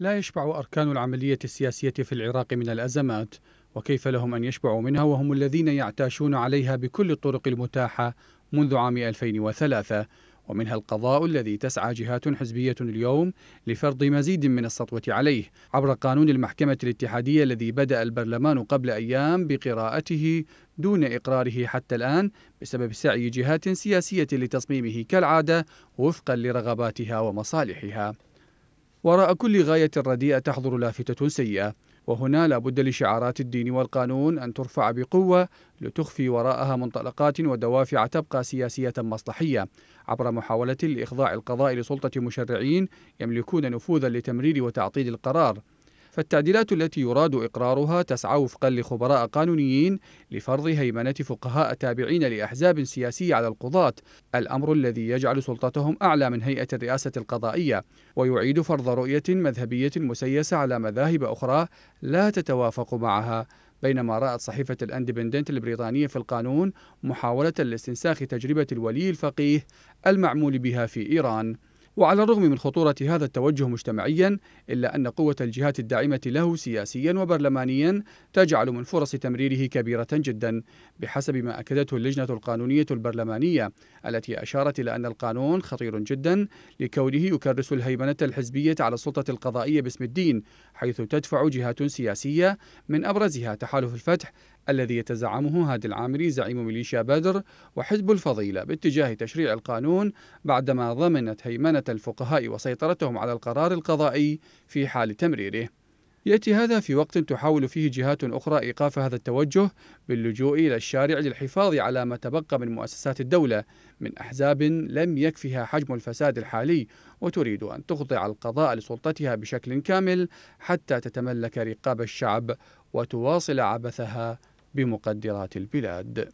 لا يشبع أركان العملية السياسية في العراق من الأزمات وكيف لهم أن يشبعوا منها وهم الذين يعتاشون عليها بكل الطرق المتاحة منذ عام 2003 ومنها القضاء الذي تسعى جهات حزبية اليوم لفرض مزيد من السطوة عليه عبر قانون المحكمة الاتحادية الذي بدأ البرلمان قبل أيام بقراءته دون إقراره حتى الآن بسبب سعي جهات سياسية لتصميمه كالعادة وفقا لرغباتها ومصالحها وراء كل غاية رديئة تحضر لافتة سيئة وهنا لابد لشعارات الدين والقانون أن ترفع بقوة لتخفي وراءها منطلقات ودوافع تبقى سياسية مصلحية عبر محاولة لإخضاع القضاء لسلطة مشرعين يملكون نفوذا لتمرير وتعطيل القرار فالتعديلات التي يراد إقرارها تسعى وفقا لخبراء قانونيين لفرض هيمنة فقهاء تابعين لأحزاب سياسية على القضاة الأمر الذي يجعل سلطتهم أعلى من هيئة الرئاسة القضائية ويعيد فرض رؤية مذهبية مسيسة على مذاهب أخرى لا تتوافق معها بينما رأت صحيفة الاندبندنت البريطانية في القانون محاولة لاستنساخ تجربة الولي الفقيه المعمول بها في إيران وعلى الرغم من خطورة هذا التوجه مجتمعيا إلا أن قوة الجهات الداعمة له سياسيا وبرلمانيا تجعل من فرص تمريره كبيرة جدا بحسب ما أكدته اللجنة القانونية البرلمانية التي أشارت إلى أن القانون خطير جدا لكونه يكرس الهيمنة الحزبية على السلطة القضائية باسم الدين حيث تدفع جهات سياسية من أبرزها تحالف الفتح الذي يتزعمه هادي العامري زعيم ميليشيا بدر وحزب الفضيلة باتجاه تشريع القانون بعدما ضمنت هيمنة الفقهاء وسيطرتهم على القرار القضائي في حال تمريره يأتي هذا في وقت تحاول فيه جهات أخرى إيقاف هذا التوجه باللجوء إلى الشارع للحفاظ على ما تبقى من مؤسسات الدولة من أحزاب لم يكفها حجم الفساد الحالي وتريد أن تخضع القضاء لسلطتها بشكل كامل حتى تتملك رقاب الشعب وتواصل عبثها بمقدرات البلاد